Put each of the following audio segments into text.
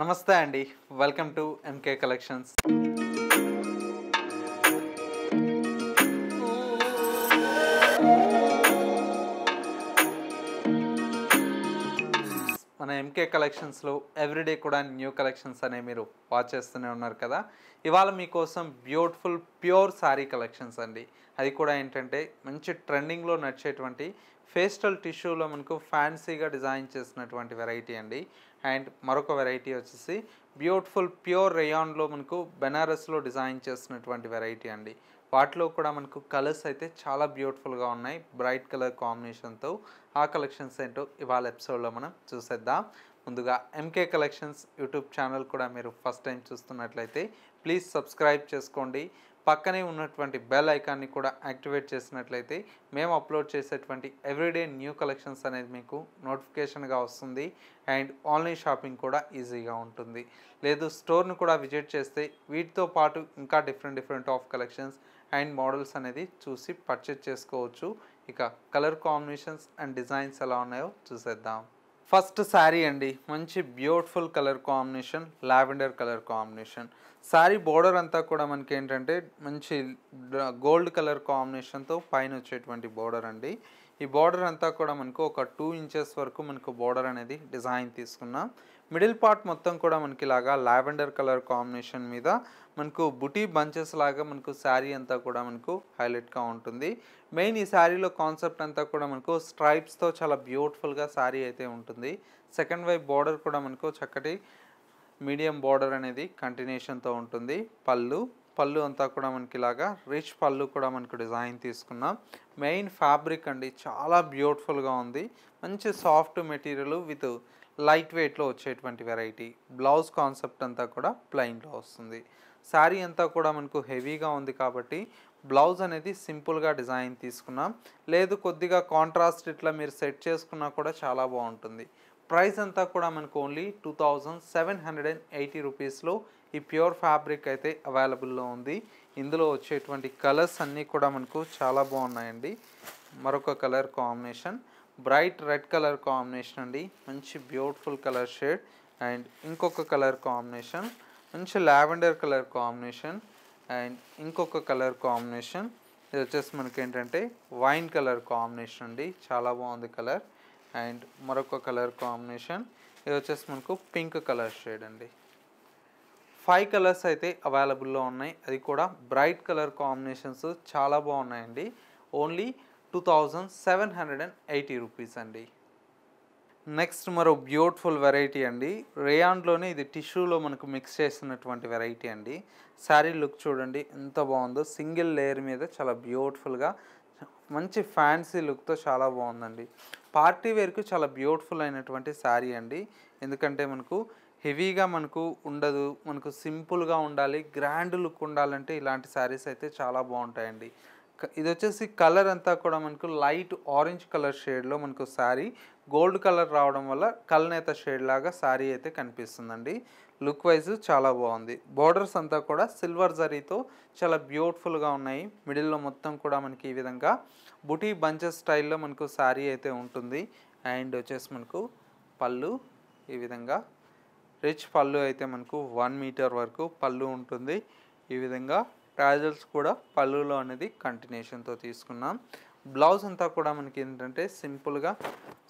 నమస్తే అండి welcome to MK collections మన ఎంకే కలెక్షన్స్లో ఎవ్రీడే కూడా న్యూ కలెక్షన్స్ అనేవి మీరు వాచ్ చేస్తూనే ఉన్నారు కదా ఇవాళ మీకోసం బ్యూటిఫుల్ ప్యూర్ శారీ కలెక్షన్స్ అండి అది కూడా ఏంటంటే మంచి ట్రెండింగ్లో నడిచేటువంటి ఫేస్టల్ టిష్యూలో మనకు ఫ్యాన్సీగా డిజైన్ చేసినటువంటి వెరైటీ అండి అండ్ మరొక వెరైటీ వచ్చేసి బ్యూటిఫుల్ ప్యూర్ రేయాన్లో మనకు బెనారస్లో డిజైన్ చేసినటువంటి వెరైటీ అండి వాటిలో కూడా మనకు కలర్స్ అయితే చాలా బ్యూటిఫుల్గా ఉన్నాయి బ్రైట్ కలర్ కాంబినేషన్తో ఆ కలెక్షన్స్ ఏంటో ఇవాళ ఎపిసోడ్లో మనం చూసేద్దాం ముందుగా ఎంకే కలెక్షన్స్ యూట్యూబ్ ఛానల్ కూడా మీరు ఫస్ట్ టైం చూస్తున్నట్లయితే ప్లీజ్ సబ్స్క్రైబ్ చేసుకోండి పక్కనే ఉన్నటువంటి బెల్ ఐకాన్ని కూడా యాక్టివేట్ చేసినట్లయితే మేము అప్లోడ్ చేసేటువంటి ఎవ్రీడే న్యూ కలెక్షన్స్ అనేది మీకు నోటిఫికేషన్గా వస్తుంది అండ్ ఆన్లైన్ షాపింగ్ కూడా ఈజీగా ఉంటుంది లేదు స్టోర్ను కూడా విజిట్ చేస్తే వీటితో పాటు ఇంకా different different of collections and models అనేది చూసి పర్చేజ్ చేసుకోవచ్చు ఇక కలర్ కాంబినేషన్స్ అండ్ డిజైన్స్ ఎలా ఉన్నాయో చూసేద్దాం ఫస్ట్ శారీ అండి మంచి beautiful colour combination lavender colour combination sari border అంతా కూడా మనకి ఏంటంటే మంచి గోల్డ్ కలర్ కాంబినేషన్తో పైన వచ్చేటువంటి బోర్డర్ అండి ఈ బోర్డర్ అంతా కూడా మనకు ఒక టూ ఇంచెస్ వరకు మనకు బోర్డర్ అనేది డిజైన్ తీసుకున్నాం మిడిల్ పార్ట్ మొత్తం కూడా మనకి ఇలాగా లావెండర్ కలర్ కాంబినేషన్ మీద మనకు బుటీ బంచెస్ లాగా మనకు శారీ అంతా కూడా మనకు హైలైట్గా ఉంటుంది మెయిన్ ఈ శారీలో కాన్సెప్ట్ అంతా కూడా మనకు స్ట్రైప్స్తో చాలా బ్యూటిఫుల్గా శారీ అయితే ఉంటుంది సెకండ్ వైపు బార్డర్ కూడా మనకు చక్కటి మీడియం బార్డర్ అనేది కంటిన్యూషన్తో ఉంటుంది పళ్ళు పళ్ళు అంతా కూడా మనకి ఇలాగా రిచ్ పళ్ళు కూడా మనకు డిజైన్ తీసుకున్నాం మెయిన్ ఫ్యాబ్రిక్ అండి చాలా బ్యూటిఫుల్గా ఉంది మంచి సాఫ్ట్ మెటీరియల్ విత్ లైట్ వెయిట్లో వచ్చేటువంటి వెరైటీ బ్లౌజ్ కాన్సెప్ట్ అంతా కూడా ప్లెయిన్లో వస్తుంది శారీ అంతా కూడా మనకు హెవీగా ఉంది కాబట్టి బ్లౌజ్ అనేది సింపుల్గా డిజైన్ తీసుకున్నాం లేదు కొద్దిగా కాంట్రాస్ట్ ఇట్లా మీరు సెట్ చేసుకున్నా కూడా చాలా బాగుంటుంది ప్రైస్ అంతా కూడా మనకు only two thousand seven hundred and eighty రూపీస్లో ఈ ప్యూర్ ఫ్యాబ్రిక్ అయితే అవైలబుల్లో ఉంది ఇందులో వచ్చేటువంటి కలర్స్ అన్నీ కూడా మనకు చాలా బాగున్నాయండి మరొక colour combination bright red colour combination అండి మంచి బ్యూటిఫుల్ కలర్ షేడ్ అండ్ ఇంకొక కలర్ కాంబినేషన్ మంచి లావెండర్ కలర్ కాంబినేషన్ అండ్ ఇంకొక కలర్ కాంబినేషన్ ఇది వచ్చేసి మనకి ఏంటంటే వైన్ కలర్ కాంబినేషన్ అండి చాలా బాగుంది కలర్ అండ్ మరొక కలర్ కాంబినేషన్ ఇది వచ్చేసి మనకు పింక్ కలర్ షేడ్ అండి ఫైవ్ కలర్స్ అయితే అవైలబుల్లో ఉన్నాయి అది కూడా బ్రైట్ కలర్ కాంబినేషన్స్ చాలా బాగున్నాయండి only two thousand seven hundred and eighty rupees అండి నెక్స్ట్ మరో బ్యూటిఫుల్ వెరైటీ అండి రేయాన్లోనే ఇది టిష్యూలో మనకు మిక్స్ చేసినటువంటి వెరైటీ అండి శారీ లుక్ చూడండి ఎంత బాగుందో సింగిల్ లేయర్ మీద చాలా బ్యూటిఫుల్గా మంచి ఫ్యాన్సీ లుక్తో చాలా బాగుందండి పార్టీ వేర్కు చాలా బ్యూటిఫుల్ అయినటువంటి శారీ అండి ఎందుకంటే మనకు హెవీగా మనకు ఉండదు మనకు సింపుల్గా ఉండాలి గ్రాండ్ లుక్ ఉండాలంటే ఇలాంటి శారీస్ అయితే చాలా బాగుంటాయండి ఇది వచ్చేసి కలర్ అంతా కూడా మనకు లైట్ ఆరెంజ్ కలర్ షేడ్లో మనకు శారీ గోల్డ్ కలర్ రావడం వల్ల కలనేత షేడ్ లాగా శారీ అయితే కనిపిస్తుందండి లుక్ వైజ్ చాలా బాగుంది బార్డర్స్ అంతా కూడా సిల్వర్ జరీతో చాలా బ్యూటిఫుల్గా ఉన్నాయి మిడిల్లో మొత్తం కూడా మనకి ఈ విధంగా బుటీ బంచెస్ స్టైల్లో మనకు శారీ అయితే ఉంటుంది అండ్ వచ్చేసి మనకు పళ్ళు ఈ విధంగా రిచ్ పళ్ళు అయితే మనకు వన్ మీటర్ వరకు పళ్ళు ఉంటుంది ఈ విధంగా ట్రాజల్స్ కూడా పళ్ళులో అనేది కంటిన్యూషన్తో తీసుకున్నాం బ్లౌజ్ అంతా కూడా మనకి ఏంటంటే సింపుల్గా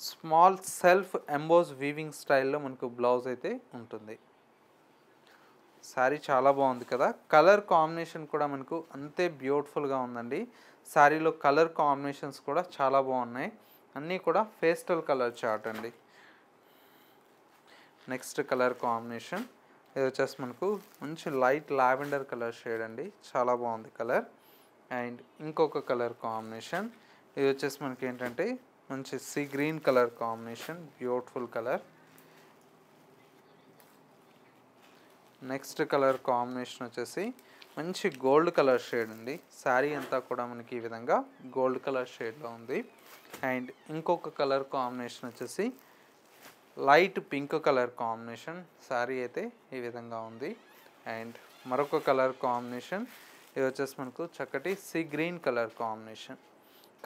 స్మాల్ సెల్ఫ్ ఎంబోజ్ వీవింగ్ స్టైల్లో మనకు బ్లౌజ్ అయితే ఉంటుంది శారీ చాలా బాగుంది కదా కలర్ కాంబినేషన్ కూడా మనకు అంతే బ్యూటిఫుల్గా ఉందండి శారీలో కలర్ కాంబినేషన్స్ కూడా చాలా బాగున్నాయి అన్నీ కూడా ఫేస్టల్ కలర్ చార్ట్ అండి నెక్స్ట్ కలర్ కాంబినేషన్ ఇది వచ్చేసి మనకు మంచి లైట్ లావెండర్ కలర్ షేడ్ అండి చాలా బాగుంది కలర్ అండ్ ఇంకొక కలర్ కాంబినేషన్ ఇది వచ్చేసి మనకి ఏంటంటే మంచి sea green colour combination beautiful colour next colour combination వచ్చేసి మంచి గోల్డ్ కలర్ షేడ్ అండి శారీ అంతా కూడా మనకి ఈ విధంగా గోల్డ్ కలర్ షేడ్లో ఉంది అండ్ ఇంకొక కలర్ కాంబినేషన్ వచ్చేసి light pink colour combination sari అయితే ఈ విధంగా ఉంది అండ్ మరొక కలర్ కాంబినేషన్ ఇది వచ్చేసి మనకు చక్కటి sea green colour combination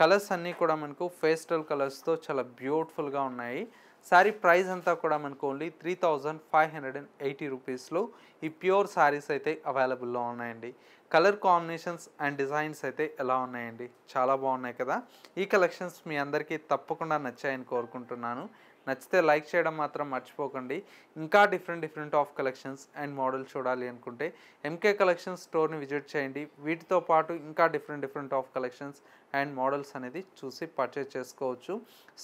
colours అన్నీ కూడా మనకు ఫేస్టల్ కలర్స్తో చాలా బ్యూటిఫుల్గా ఉన్నాయి శారీ ప్రైస్ అంతా కూడా మనకు only three thousand five hundred and eighty రూపీస్లో ఈ ప్యూర్ శారీస్ అయితే అవైలబుల్లో ఉన్నాయండి కలర్ కాంబినేషన్స్ అండ్ డిజైన్స్ అయితే ఎలా ఉన్నాయండి చాలా బాగున్నాయి కదా ఈ కలెక్షన్స్ మీ అందరికీ తప్పకుండా నచ్చాయని కోరుకుంటున్నాను నచ్చితే లైక్ చేయడం మాత్రం మర్చిపోకండి ఇంకా different different of collections and models చూడాలి అనుకుంటే ఎంకే కలెక్షన్స్ స్టోర్ని విజిట్ చేయండి వీటితో పాటు ఇంకా different different of collections and models అనేది చూసి పర్చేజ్ చేసుకోవచ్చు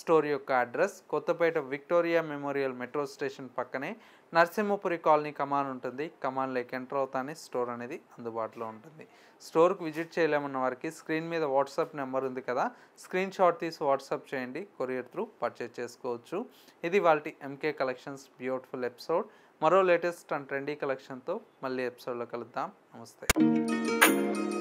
స్టోర్ యొక్క address Kothapet Victoria Memorial metro station పక్కనే నరసింహపురి కాలనీ కమాన్ ఉంటుంది కమాన్లోకి ఎంటర్ అవుతానే స్టోర్ అనేది అందుబాటులో ఉంటుంది స్టోర్కి విజిట్ చేయలేమన్న వారికి స్క్రీన్ మీద వాట్సాప్ నెంబర్ ఉంది కదా స్క్రీన్ షాట్ తీసి వాట్సాప్ చేయండి కొరియర్ త్రూ పర్చేజ్ చేసుకోవచ్చు ఇది వాళ్ళ ఎంకే కలెక్షన్స్ బ్యూటిఫుల్ ఎపిసోడ్ మరో లేటెస్ట్ అండ్ ట్రెండీ కలెక్షన్తో మళ్ళీ ఎపిసోడ్లో కలుద్దాం నమస్తే